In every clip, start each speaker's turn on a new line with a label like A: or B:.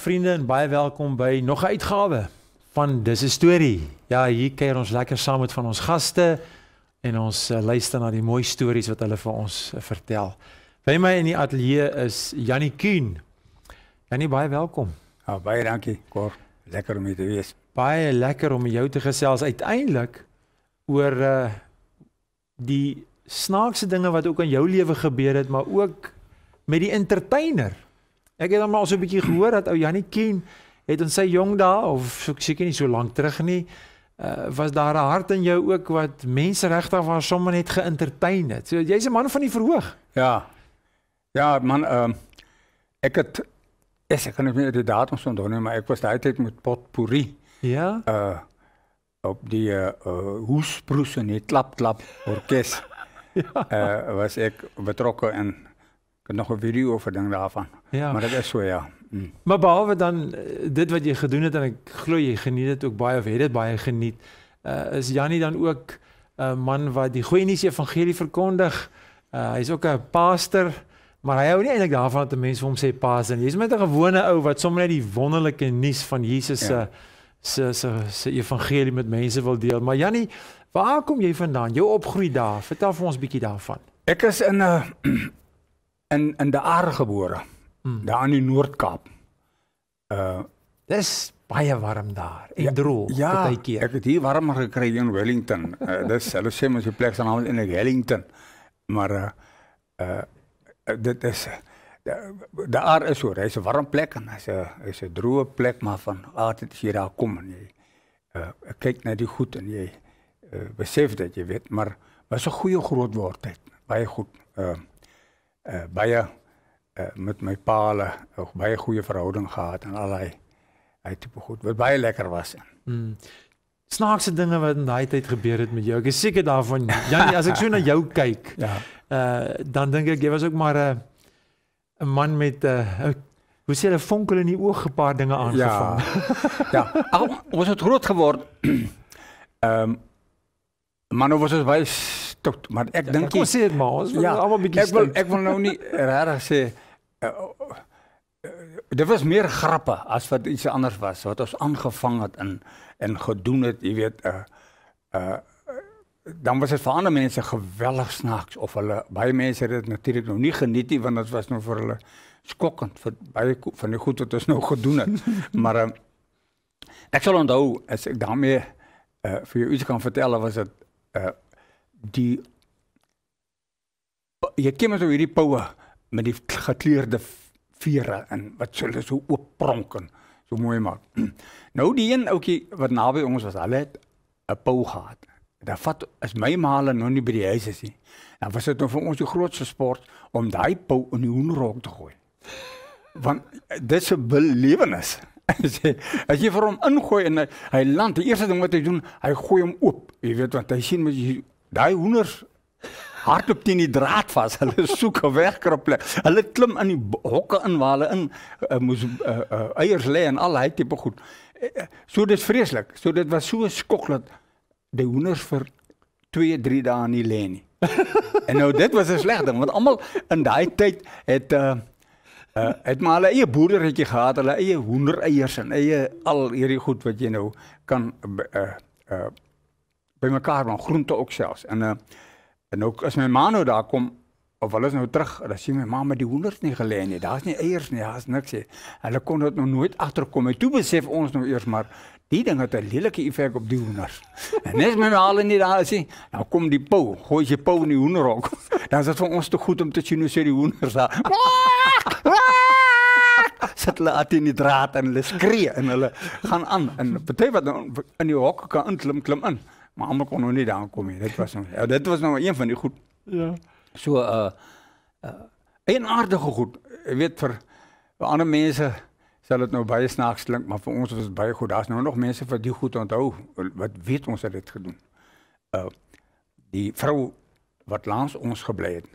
A: vriende en baie welkom by nog 'n uitgawe van Dis 'n storie. Ja, hier kuier ons lekker saam met van ons gaste en ons uh, luister na die mooi stories wat hulle vir ons uh, vertel. By my in die ateljee is Jannie Kuen. Jannie, baie welkom.
B: Ja, baie dankie. Kor, lekker om dit weer.
A: Baie lekker om jou te gesels uiteindelik oor uh die snaakse dinge wat ook in jou lewe gebeur het, maar ook met die entertainer Ek het hom al so 'n bietjie gehoor dat ou Janie Ken het in sy jong dae of seker nie so lank terug nie uh, was daar 'n hart in jou ook wat mense regtig van sommer net geëntertain het. So jy's 'n man van die verhoog.
B: Ja. Ja, man uh, ek het ek kan nie meer die datum se onthou nie, maar ek was daai tyd met Potpourri. Ja. Uh op die uh, eh, huisproes en die klap klap orkes. ja. Uh was ek betrokke in Ek het nog 'n video van ding daarvan. Ja. Maar dit is so ja. Mm. Maar behalwe dan
A: eh, dit wat jy gedoen het en ek glo jy geniet dit ook baie of het dit baie geniet, uh, is Jannie dan ook 'n uh, man wat die goeie nuus evangelie verkondig. Uh, eh, Hy's ook 'n pastor, maar hy hou nie eintlik daarvan dat mense vir hom sê pastor nie. Jy's net 'n gewone ou wat sommer net die wonderlike nuus van Jesus ja. se ja. se se se evangelie met mense wil deel. Maar Jannie,
B: waar kom jy vandaan? Jou opgroei daar. Vertel vir ons 'n bietjie daarvan. Ek is in 'n in in die aargebore hmm. daar in die Noord-Kaap. Uh dis baie warm daar en ja, droog ja, baie keer. Ek het hier warmer gekry in Wellington. Uh, dis hulle sê mens se plek se naam is in Wellington. Maar uh uh dit is uh, daar daar is hoor, hy's 'n warm plek en hy's 'n hy's 'n droë plek maar van wat het jy daar kom en jy uh kyk na die goed en jy uh, besef dat jy weet maar was 'n goeie grootwordheid, baie goed. Uh uh, baie uh, met my pa hulle uh, baie goeie verhouding gehad en allei hy het goed wat baie lekker was.
A: Mm. Snaakse dinge wat in daai tyd gebeur het met jou. Ek is seker daarvan. Janie, as ek so na jou kyk, ja. Uh dan dink ek jy was ook maar 'n uh, 'n man met 'n uh, hoe sê hulle vonkel in die oog gepaard
C: dinge
B: ja. aangevang. Ja. ja. Ag, was het groot geword. Ehm um, Manou was baie tot, maar ek ja, dink ons sê dit maar ons ja, almal bietjie ek wil ek wil nou nie regtig sê uh, uh, dit was meer grappe as wat iets anders was wat ons aangevang het in en gedoen het jy weet uh uh dan was dit vir ander mense geweldig snaaks of hulle baie mense het dit natuurlik nog nie geniet nie want dit was nog vir hulle skokkend vir baie van die goed wat ons nou gedoen het maar uh, ek sal onthou as ek daarmee uh, vir jou iets kan vertel was dit uh die jy ken maar so nou hierdie poue met die gekleurde vere en wat hulle so oop pronken so mooi maak. Nou die een ouetjie wat naby ons was, hulle het 'n pou gehad. Dan vat as my maale nog nie by die huis is nie. Dan was dit nou vir ons die grootste sport om daai pou in die hoenderhok te gooi. Want dit se belewenis. as jy vir hom ingooi en hy, hy land, die eerste ding wat hy doen, hy gooi hom oop. Jy weet want hy sien mens Daai hoenders hardloop teen die draad vas. Hulle soek 'n wegkruipplek. Hulle klim in die hokke in waar hulle in uh, moes uh, uh, eiers lê en al daai tipe goed. So dit is vreeslik. So dit was so skok dat die hoenders vir 2, 3 dae nie lê nie. en nou dit was 'n sleg ding want almal in daai tyd het uh, uh het maar hulle eie boerderytjie gehad, hulle eie hoendereiers en eie al hierdie goed wat jy nou kan uh uh bij elkaar van groente ook zelfs. En, uh, en ook als mijn man nou daar komt, of wel eens nou terug, dan zie je mijn ma met die hoenders niet geleden. Nee. Daar is niet eiers, nee, daar is niks. En dan kon het nog nooit achterkomen. Toen besef ons nog eerst maar, die ding had een lelijke effect op die hoenders. en is met halen niet daar zien, dan kom die pauw, gooi je pauw in die hoender ook. dan is het voor ons te goed om te zien hoe ze die hoenders daar. Zet laat at in die en ze en ze gaan aan. En party wat nou in die hokken kan klim in. Maar almal kon nog nie daar aankom nie. Dit was nou ja, dit was nou een van die goed. Ja. So 'n uh, uh, eh, eienaardige eh, goed. Jy weet vir, vir ander mense sal dit nou baie snaaks klink, maar vir ons was dit baie goed. Daar's nou nog mense wat die goed onthou. Wat weet ons het dit gedoen? Uh die vrou wat langs ons gebly het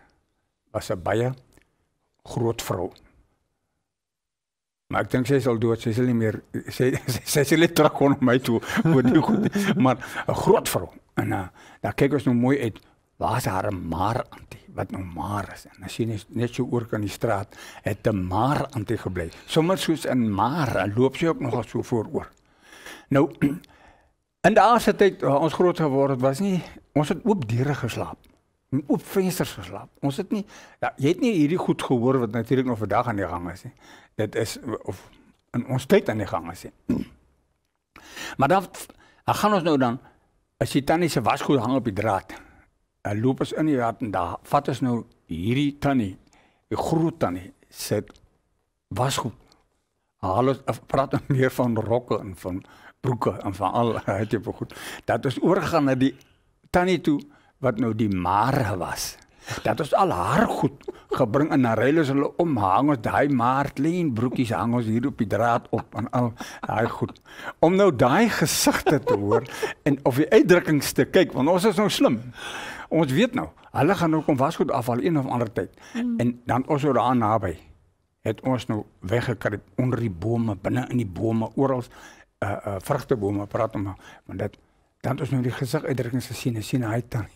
B: was 'n baie groot vrou. Maar ek dink sy sal dood, sy sal nie meer sy sy, sy, sy sal net terugkom na my toe vir die goed. Maar 'n groot vrou. En uh, daar kyk ons nou mooi uit. Waar is haar maar antie? Wat nou maar is? En as jy net, net so oor kan die straat het 'n maar antie gebly. Sommers soos in maar loop sy ook nogal so vooroor. Nou in daardie tyd waar ons groot geword was nie ons het oop deure geslaap op vensters geslaap. Ons het nie ja, jy het nie hierdie goed gehoor wat natuurlik nog vandag aan die gang is nie dit is of in ons tyd aan die gang is. Maar dan dan gaan ons nou dan as die tannie se wasgoed hang op die draad. Hulle loop as in die rat en daar vat ons nou hierdie tannie, die groot tannie se wasgoed. Haal ons praat nou meer van rokke en van broeke en van al het jy goed. Dat is oorgaan na die tannie toe wat nou die mare was. Dat is al haar goed gebring in Narellus hulle omhang ons daai Martlin broekies hang ons hier op die draad op en al daai goed om nou daai gesigte te hoor en of die uitdrukkings te kyk want ons is nou slim ons weet nou hulle gaan nou kom wasgoed afhaal een of ander tyd mm. en dan ons ou daar naby het ons nou weggekruip onder die bome binne in die bome oral uh, uh vrugtebome praat om want dit dan het ons nou die gesig uitdrukkings gesien en sien hy tannie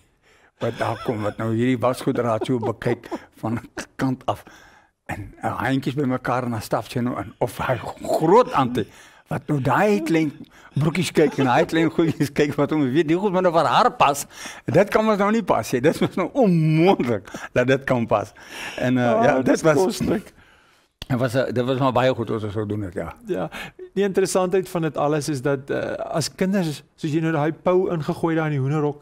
B: Wat daar kom, wat nou hierdie wasgoedratio bekyk van kant af en uh, handjies by mekaar na staf nou of hy groot antie wat nou daai klein broekies kyk en daai klein goedjies kyk wat hom weet nie goed maar nou vir haar pas. Dit kan ons nou nie pas nie. Dit is nou onmoontlik dat dit kan pas. En uh, ja, ah, dit was kostelijk En was eh, dat was maar heel goed wat ze so doen het, ja. Ja.
A: Die interessantheid van het alles is dat uh, as kinders soos jy nou daai pou ingegooi aan in die hoenderhok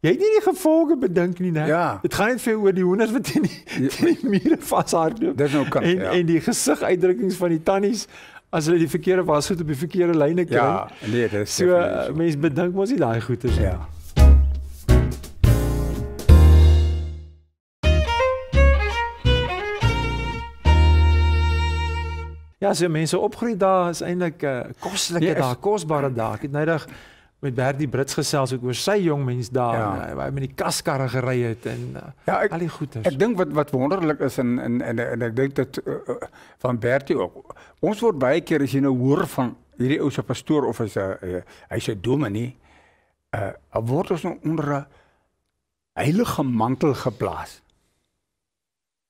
A: Jy het nie die gevolge bedink nie, né? Ja. Dit gaan net vir oor die hoenders wat in die, die, ja. die mure vashardloop. Dis nou kan. En ja. en die gesiguitdrukkings van die tannies as hulle die verkeerde was goed op die verkeerde lyne kry. Ja,
B: nee, dis so eh,
A: mense bedink mos nie daai goed is nie. Ja. Ja, so mense opgroei daar is eintlik 'n uh, eh, koslike nee, daar, kosbare daar. Ek het nou net met Bertie Brits gesels oor sy jong mens daar ja. en eh, hy met die kaskarre gery het en eh, ja, ek, al die goeders. Ek
B: dink wat wat wonderlik is en en en, en ek dink dit uh, eh, van Bertie ook. Ons word baie keer as jy nou hoor van hierdie ou se pastoor of as hy hy sê dominee uh word ons nou onder 'n heilige mantel geplaas.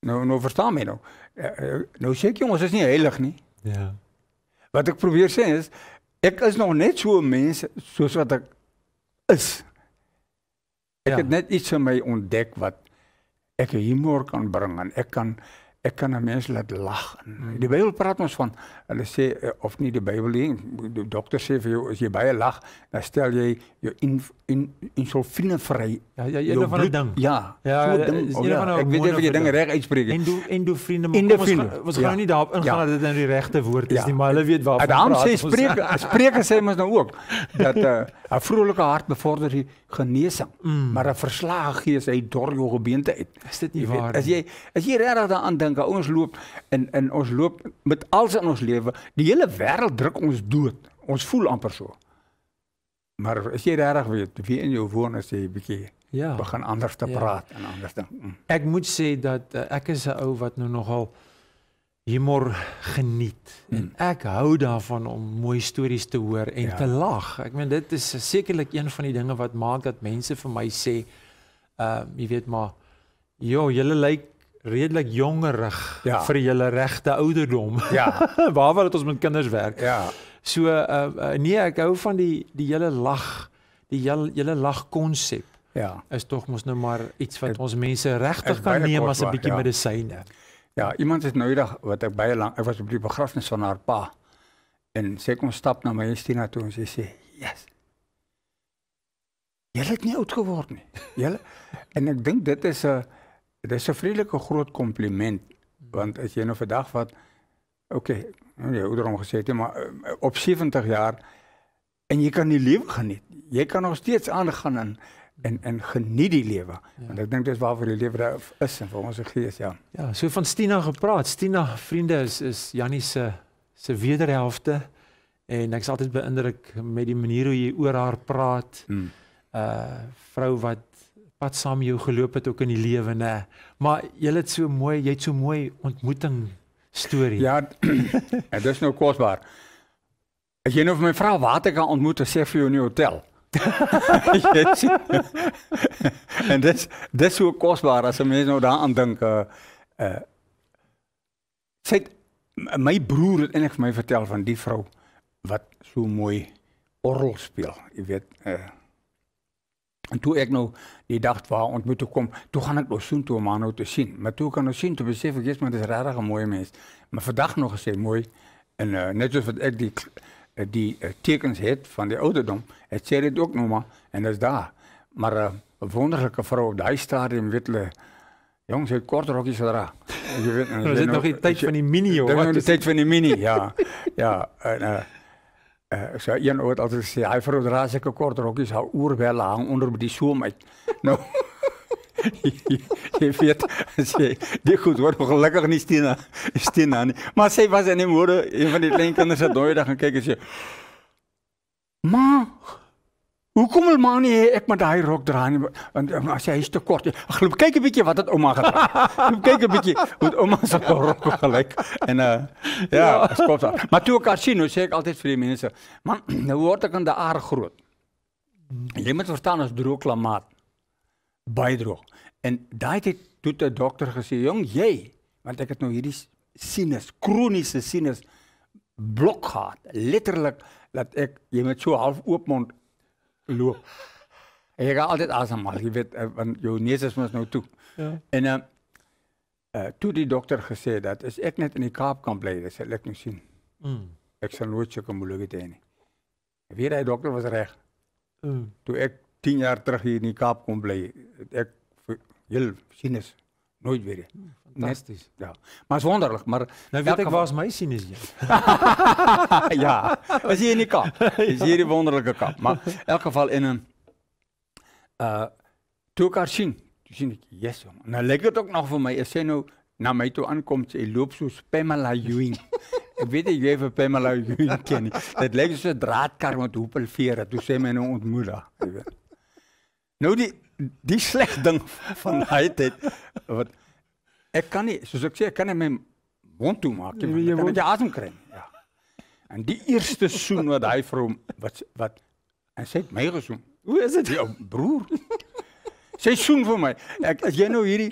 B: Nou nou verstaan my nou. Uh, nou sê ek jongens, ons is nie heilig nie. Ja. Wat ek probeer sê is Ek is nog net so 'n mens soos wat ek is. Ek ja. het net iets in my ontdek wat ek humor kan bring en ek kan ek kan 'n mens laat lag. Mm. Die Bybel praat ons van hulle sê eh, of nie die Bybel nie, die dokter sê vir jou as jy baie lag, dan stel jy jou in in insulfine vry. Ja, ja, een van die ding. Ja. Ja, so ding, is, oh ja. ek weet nie of jy dinge reg uitspreek nie. Endo endofriene,
A: maar endo ons gaan ons ja. gaan ja. nie daarop ingaan ja. dat dit nou die regte woord is ja. nie, maar hulle weet waarvan praat. Adam sê spreek, spreek
B: sê mens nou ook dat 'n eh, uh, vrolike hart bevorder die genesing, mm. maar 'n verslae gees hy dor jou gebeente uit. Is dit nie jy waar? Weet, as jy as jy regtig daaraan dink dink ons loop in in ons loop met alles in ons lewe. Die hele wêreld druk ons dood. Ons voel amper so. Maar as jy regtig weet, wie in jou woorde sê 'n bietjie ja, begin anders te ja. praat en anders dink. Mm.
A: Ek moet sê dat uh, ek is 'n ou wat nou nogal humor geniet. Mm. En ek hou daarvan om mooi stories te hoor en ja. te lag. Ek meen dit is sekerlik een van die dinge wat maak dat mense vir my sê, ehm uh, jy weet maar, "Jo, jy lyk redelik jongerig ja. vir julle regte ouderdom. Ja. Waar wat ons met kinders werk. Ja. So uh, uh, nee, ek hou van die die hele lag, die hele lag konsep. Ja. Is tog mos nou maar iets wat ons mense regtig kan neem as 'n bietjie ja. medisyne.
B: Ja, iemand het nou eendag wat ek baie lank, ek was op die begrafnis van haar pa en sy kom stap na my Estina toe en sy sê, "Yes." Jy het nie oud geword nie. Jy en ek dink dit is 'n uh, dit is 'n vreedelike groot kompliment want as jy nou vandag wat okay, nou jy ouderdom gesê het, maar eh, op 70 jaar en jy kan die lewe geniet. Jy kan nog steeds aangaan en en en geniet die lewe. Ja. Want ja. ek dink dit is waarvoor die lewe is en vir ons gees, ja. Ja,
A: so van Stina gepraat. Stina, vriende, is is Jannie se se wederhelfte en ek is altyd beïndruk met die manier hoe jy oor haar praat. Hmm. Uh vrou wat pad saam met jou geloop het ook in die lewe nê. Maar jy het so mooi, jy het so mooi ontmoeting storie.
B: Ja. En dis nou kosbaar. As jy nou vir my vra waar ek haar ontmoet het, sê vir jou in die hotel. en dis dis so kosbaar as 'n mens nou daaraan dink. Uh, uh sê my broer het eintlik vir my vertel van die vrou wat so mooi orgel speel. Jy weet uh En toen ik nou die dag waar ik kom, toen kan ik nog zien, toen maar nou te zien. Maar toen kan ik nou zien, toen besef ik eerst, maar het is raar een mooie mens. Maar vandaag nog eens mooi. En eh, net zoals ik die, eh, die eh, tekens heb van de ouderdom, het zei het ook nog maar, en dat is daar. Maar uh, een wonderlijke vrouw op dat stadium, witte jongens, het korte rokjes raar. er zit nog in nou de tijd van die mini, hoor. Dat is de tijd van die mini, ja. ja en, Uh, so een ou het altyd gesê, "Hy vrou dra sy kort rokkies, haar oorwelle hang onder by die soem uit." Nou Jy weet sê die goed word gelukkig nie steen steen aan nie. Maar sy was in die môre een van die kleinkinders het nooit daar gaan kyk en sê: "Ma, Hoekom wil maar nie ek met daai rok dra nie want eh, as hy is te kort. Ag, kyk 'n bietjie wat het ouma gedra. kyk 'n bietjie hoe ouma se rok gelyk en uh ja, as ja. kort. Maar toe ek as sien, nou sê ek altyd vir die mense, man, nou word ek aan die aard groot. Jy moet verstaan as droog klimaat baie droog. En daai tyd toe die dokter gesê, "Jong, jy, want ek het nou hierdie sinus, kroniese sinus blok gehad, letterlik dat ek jy met so half oop mond loop. En jy gaan altyd asemhaal, jy weet, want jou neus is mos nou toe. Ja. En ehm uh, uh, toe die dokter gesê dat as ek net in die Kaap kan bly, dis ek nou sien. Mm. Ek sal nooit seker moet lê teen nie. Weer hy dokter was reg. Mm. Toe ek 10 jaar terug hier in die Kaap kom bly, ek heel sinus. Nooit weer. Fantastisch. ja. Maar het is wonderlijk. Maar nou weet ik geval... was mijn zin is. ja, dat zie je in die kap. zie die wonderlijke kap. Maar in elk geval in een... Uh, eh, toen zien. Toen zie ik, yes jongen. En nou, dan lijkt het ook nog voor mij. Als zij nou naar mij toe aankomt, ze loopt zoals Pamela juin. ik weet niet, je even Pamela Ewing kennen. Dat lijkt zo'n draadkar met hoepelveren. Toen zijn mij nou Nou, die, die slecht ding van de tijd wat ek kan nie soos ek sê ek kan nie my mond toe maak nie. Ja, ek kan net asem kry. Ja. En die eerste soen wat hy vir hom wat wat en sê my gesoen. Hoe is dit? Ja, broer. Sy soen vir my. Ek as jy nou hierdie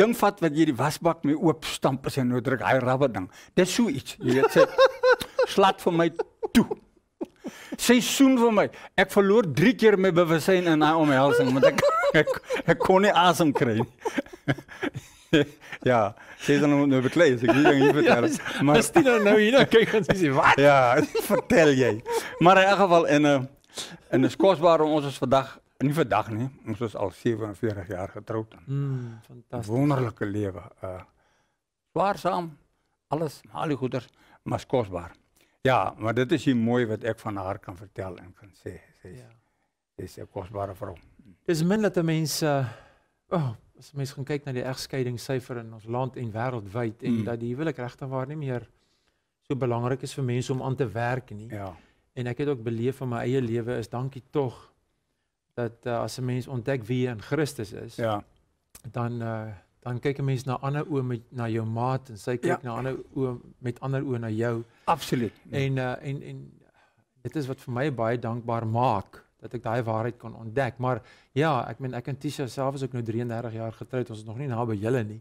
B: ding vat wat jy die wasbak mee oop stamp as hy nou druk hy rabbe ding. Dis so iets. Jy weet sê slat vir my toe. Seizoen voor mij. Ik verloor drie keer mijn bewustzijn en haar omhelzing, want ik, ek, ik kon niet asem krijgen. ja, ze is dan nu bekleed, ik wil je niet maar als nou nou hier naar kijkt, dan ze wat? Ja, vertel jij. Maar in elk geval, en, eh, 'n en het is kostbaar om ons is vandaag, niet vandaag nee, ons is al 47 jaar getrouwd. Mm, fantastisch. Wonderlijke leven. Uh, alles, al die maar kostbaar. Ja, maar dit is die mooi wat ek van haar kan vertel en kan sê. Sy is ja. sy is 'n kosbare vrou.
A: Dis min dat mense uh, oh, as mense gaan kyk na die egskeidingssyfer in ons land en wêreldwyd en mm. dat die huwelik regtig waar nie meer so belangrik is vir mense om aan te werk nie. Ja. En ek het ook beleef in my eie lewe is dankie tog dat uh, as 'n mens ontdek wie hy in Christus is. Ja. Dan uh, dan kyk 'n mens na ander oë met na jou maat en sy kyk ja. na ander oë met ander oë na jou. Absoluut. Nee. En uh, en en dit is wat vir my baie dankbaar maak dat ek daai waarheid kon ontdek. Maar ja, ek meen ek en Tisha self is ook nou 33 jaar getroud. Ons is nog nie naby julle nie.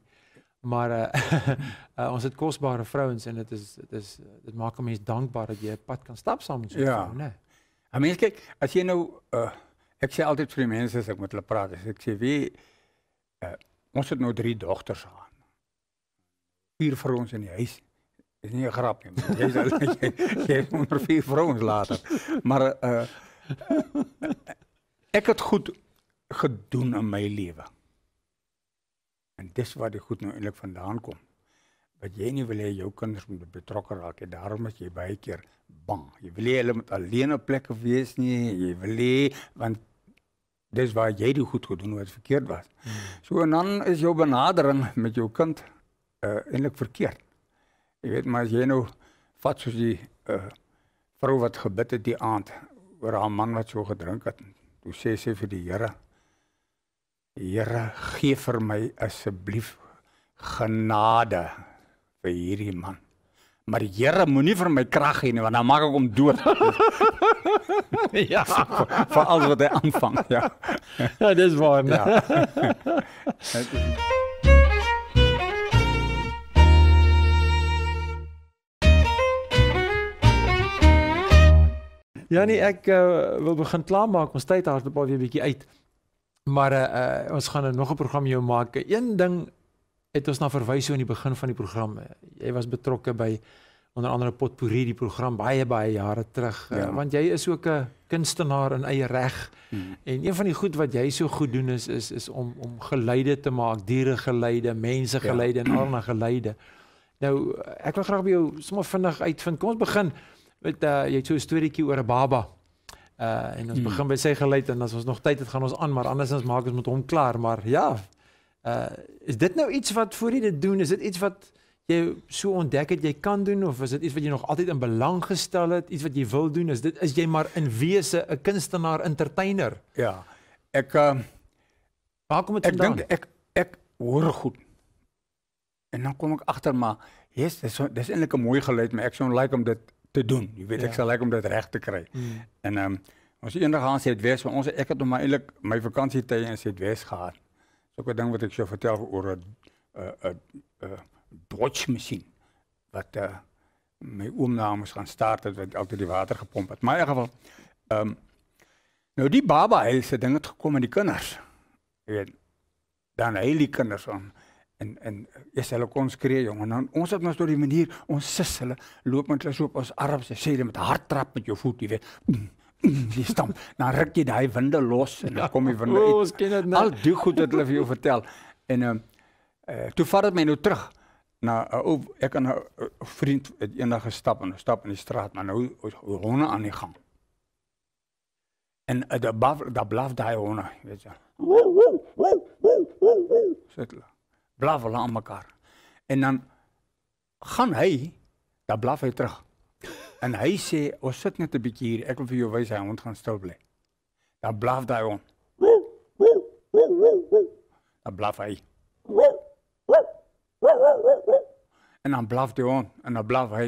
A: Maar uh, uh, ons het kosbare vrouens en dit is dit is dit maak 'n mens dankbaar dat jy 'n pad kan stap saam met so 'n ja. vrou, né?
B: Ja. Maar kyk, as jy nou uh, ek sê altyd vir die mense as ek met hulle praat, as ek sê wie uh, Ons het nou drie dogters aan. Vier vir ons in die huis. Dis nie 'n grap nie. Jy sal jy moet vir vrouens later. Maar uh ek het goed gedoen in my lewe. En dis waar die goed nou eintlik vandaan kom. Wat jy nie wil hê jou kinders moet betrokke raak nie. Daarom is jy baie keer bang. Jy wil nie hulle moet alleen op plekke wees nie. Jy wil nie want dis waar jy die goed gedoen wat verkeerd was. Hmm. So en dan is jou benadering met jou kind uh eh, eintlik verkeerd. Jy weet maar as jy nou vat soos die uh vrou wat gebid het die aand oor haar man wat so gedrink het. Toe sê sy vir die Here: Here, gee vir my asseblief genade vir hierdie man. Maar die Here moenie vir my krag gee nie want dan maak ek hom dood. ja. voor, voor, alles wat hij aanvangt, ja. dat is waar. Ja.
A: Jannie, ik eh, wil begin klaarmaken. Ons tyd hardloop al weer bietjie uit. Maar we eh, eh, ons gaan nog een programma maken maak. ding het was naar nou verwys so in die begin van die programma jij was betrokken bij onder andere potpourri die program baie baie jare terug eh, ja. uh, want jy is ook 'n kunstenaar in eie reg mm. en een van die goed wat jy so goed doen is is is om om geluide te maak diere geluide mense geluide ja. en arme geluide nou ek wil graag by jou sommer vinnig uitvind kom ons begin met uh, jy het so 'n storieetjie oor 'n baba uh, en ons mm. begin by sy geluid en as ons nog tyd het gaan ons aan maar andersins maak ons met hom klaar maar ja uh, is dit nou iets wat voor jy dit doen is dit iets wat jy so ontdek het jy kan doen of is dit iets wat jy nog altyd in belang gestel het, iets wat jy wil doen? Is dit is jy maar in wese 'n kunstenaar, entertainer? Ja. Ek
B: uh waar kom dit vandaan? Ek dink ek ek hoor goed. En dan kom ek agter maar yes, dis dis eintlik 'n mooi geluid, maar ek sou net like om dit te doen. Jy weet ja. ek sou like om dit reg te kry. Hmm. En um Ons eendag aan Suidwes, want ons ek het nog maar eintlik my vakansietye in Suidwes gehad. So 'n ding wat ek jou so vertel oor 'n 'n 'n botsmasjien wat uh, eh, my oom namens gaan start het wat altyd die water gepomp het. Maar in geval ehm um, nou die baba heilse ding het gekom aan die kinders. Jy weet dan heil die kinders aan en en eh, is hulle kon skree jong en dan ons het ons nou tot die manier ons sis hulle loop met hulle so op ons arms en sê hulle met hard trap met jou voet jy weet mm, mm, jy stap dan ruk jy daai winde los en dan kom jy van uit nou. al die goed wat hulle vir jou vertel en ehm uh, uh, toe vat dit my nou terug na 'n ou ek en 'n eh, vriend het eendag gestap en stap in die straat maar nou honde aan die gang. En eh, daar blaf daar blaf daai honde, weet jy. Settle. Blaf hulle aan mekaar. En dan gaan hy daar blaf hy terug. En hy sê ons sit net 'n bietjie hier, ek wil vir jou wys hy hond gaan stil bly. Daar blaf daai hond. Daar blaf hy. En dan blaf die hond en dan blaf hy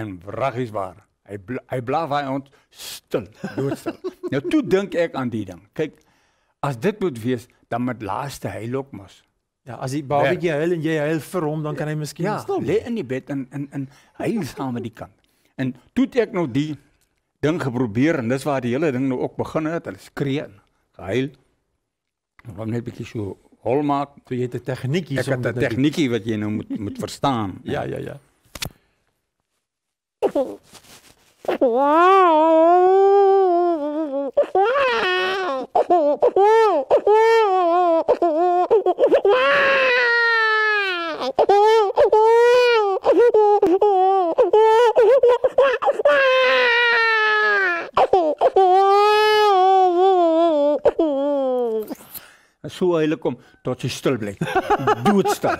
B: en wraggies waar. Hy bl hy blaf hy hond stil, doodstil. nou toe dink ek aan die ding. Kyk, as dit moet wees, dan met laaste heilok mos. Ja, as die babatjie huil en jy huil vir hom, dan kan hy miskien ja, stil lê in die bed en en en hy saam met die kat. En toe het ek nou die ding geprobeer en dis waar die hele ding nou ook begin het. Hulle skree, huil. Hulle net bietjie so Holmaak. Toen je de techniekie Ik had de techniekie wat je nou moet, moet verstaan. ja, ja. ja. En so hulle kom tot sy stil bly. Doodstil.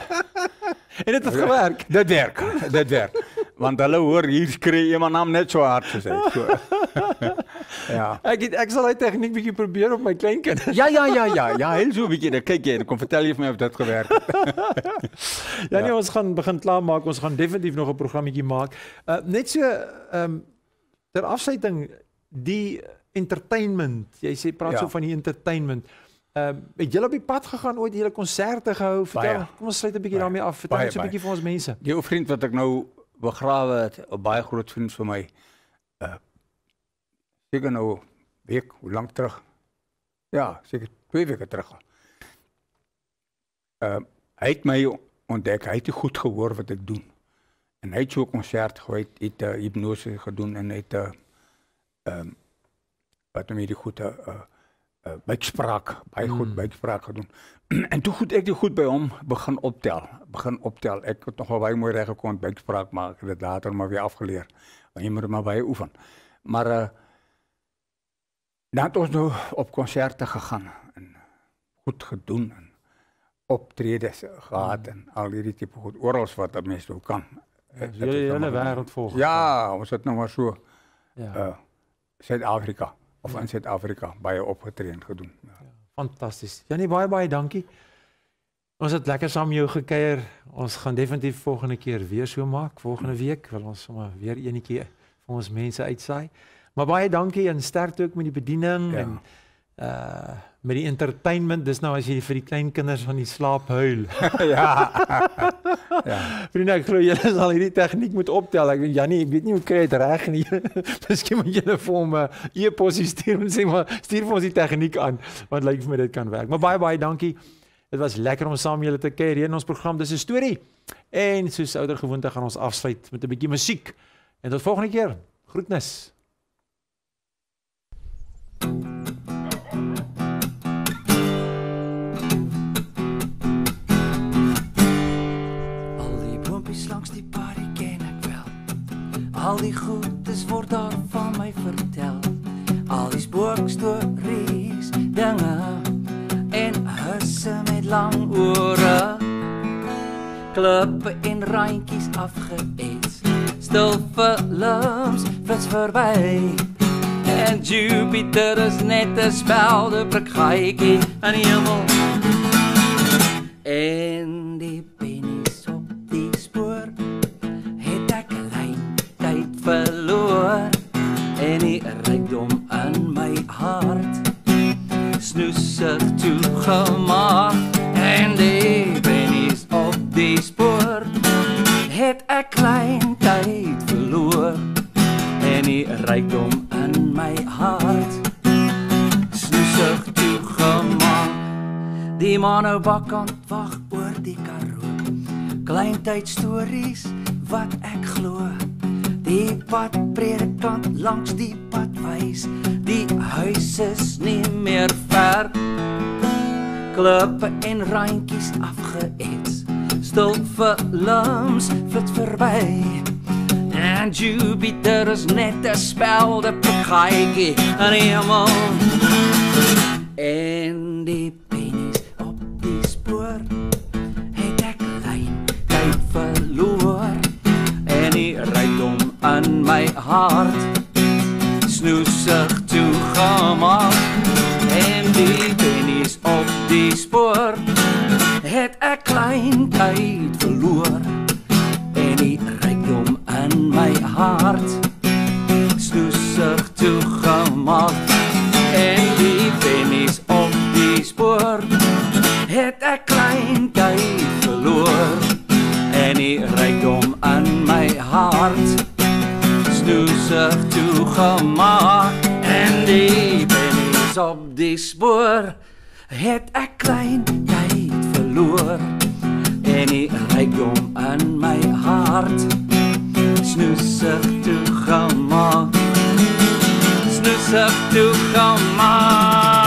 B: en dit het gewerk. Dit werk. Dit werk. Want hulle hoor hier skree iemand naam net so hard gesê. So. ja.
A: Ek het, ek sal hy tegniek bietjie probeer op my kleinkind.
B: ja ja ja ja, ja, hy so bietjie net kyk jy, kom vertel jy vir my of dit gewerk het. ja, ja nee,
A: ja. ons gaan begin klaar maak. Ons gaan definitief nog 'n programmetjie maak. Uh, net so ehm um, ter afsetting die entertainment. Jy sê praat ja. so van die entertainment. Ehm Ehm um, het julle op die pad gegaan ooit hele konserte gehou? Vertel. Baie. Kom ons sluit 'n bietjie daarmee af. Vertel ons 'n bietjie
B: vir ons mense. Jou vriend wat ek nou begrawe het, 'n baie groot vriend vir my. Uh seker nou week, hoe lank terug? Ja, seker 2 weke terug al. Ehm uh, hy het my ontdek. Hy het goed gehoor wat ek doen. En hy het so 'n konsert gehou, het 'n uh, eh, hipnose gedoen en het 'n uh, eh, ehm um, wat hom hierdie goede uh uh, buikspraak, bij goed hmm. goed gaan doen. en toen goed ik die goed bij om. begin optel, begin optel. Ik het nogal bij mooi recht gekomen, maken. maken, dat later maar weer afgeleerd. Want je moet maar bij oefenen. Maar uh dan het ons nou op concerten gegaan en goed gedaan, en optredes gehad en al die type goed oorlogs wat dat meestal nou kan.
C: Jullie jullie hele het volgen.
B: Nou ja, was eh, het nog maar zo. Ja. afrika of in Suid-Afrika baie opgetree en gedoen. Ja. ja
A: Fantasties. Janie baie baie dankie. Ons het lekker saam jou gekuier. Ons gaan definitief volgende keer weer so maak. Volgende week wil ons sommer weer enetjie vir ons mense uitsaai. Maar baie dankie en sterkte ook met die bediening ja. en uh met die entertainment dis nou as jy vir die klein kinders van die slaap huil. ja. ja. Vriende, ek glo julle sal hierdie tegniek moet optel. Ek weet Jannie, ek weet nie hoe kry dit reg nie. Miskien moet julle vir hom 'n e-pos stuur en sê maar stuur vir ons die tegniek aan want lyk vir my dit kan werk. Maar baie baie dankie. Dit was lekker om saam julle te kuier hier in ons program. Dis 'n storie. En soos ouer gewoonte gaan ons afsluit met 'n bietjie musiek. En tot volgende keer. Groetnisse.
C: Al die goedes word daar van my vertel. Al die spookstories, dinge en husse met lang ore. Klippe en randjies afgeëis. Stil vir lums, vets verby. En Jupiter is net 'n spelde prakkie in die hemel. En rykdom in my hart snoesig toe gemaak en die bennies op die spoor het 'n klein tyd verloor en die rykdom in my hart snoesig toe gemaak die manne wag kan wag oor die karoo klein tyd stories wat ek glo Die pad predikant langs die pad wys, die huis is nie meer ver. Klippe en randjies afgeëts. Stil vir lums flits verby. En Jupiter is net 'n spel, 'n pikkie, 'n emel. En die hart snoesig toe gemaak en die penis op die spoor het 'n klein tyd verloor en die rykdom in my hart snoesig toe gemaak en die penis op die spoor het 'n klein toegemaak en diep in sop die spoor het ek klein tyd verloor en hy reik hom aan my hart snusig toegemaak snusig toegemaak